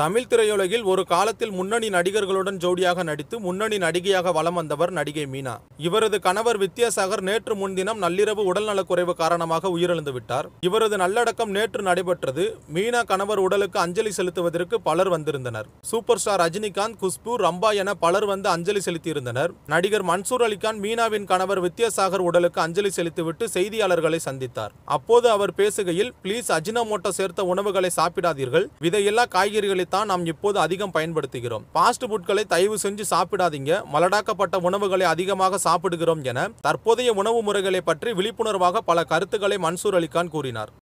தமிழ் திரையுலகில் ஒரு காலத்தில் முன்னணி நடிகர்களுடன் ஜோடியாக நடித்து முன்னணி நடிகையாக வலம் வந்தவர் நடிகை மீனா இவரது கணவர் வித்யாசாகர் நேற்று முன்தினம் நள்ளிரவு குறைவு காரணமாக உயிரிழந்து விட்டார் இவரது நல்லடக்கம் நேற்று நடைபெற்றது மீனா கணவர் உடலுக்கு அஞ்சலி செலுத்துவதற்கு பலர் வந்திருந்தனர் சூப்பர் ஸ்டார் ரஜினிகாந்த் குஷ்பு ரம்பா என பலர் வந்து அஞ்சலி செலுத்தியிருந்தனர் நடிகர் மன்சூர் அலிகான் மீனாவின் கணவர் வித்யாசாகர் உடலுக்கு அஞ்சலி செலுத்திவிட்டு செய்தியாளர்களை சந்தித்தார் அப்போது அவர் பேசுகையில் பிளீஸ் அஜினோமோட்டோ சேர்த்த உணவுகளை சாப்பிடாதீர்கள் விதையில்லா காய்கறிகளை தான் நாம் இப்போது அதிகம் பயன்படுத்துகிறோம் பாஸ்ட் புட்களை தயவு செஞ்சு சாப்பிடாதீங்க மலடாக்கப்பட்ட உணவுகளை அதிகமாக சாப்பிடுகிறோம் என தற்போதைய உணவு முறைகளை பற்றி விழிப்புணர்வாக பல கருத்துக்களை மன்சூர் அலிகான் கூறினார்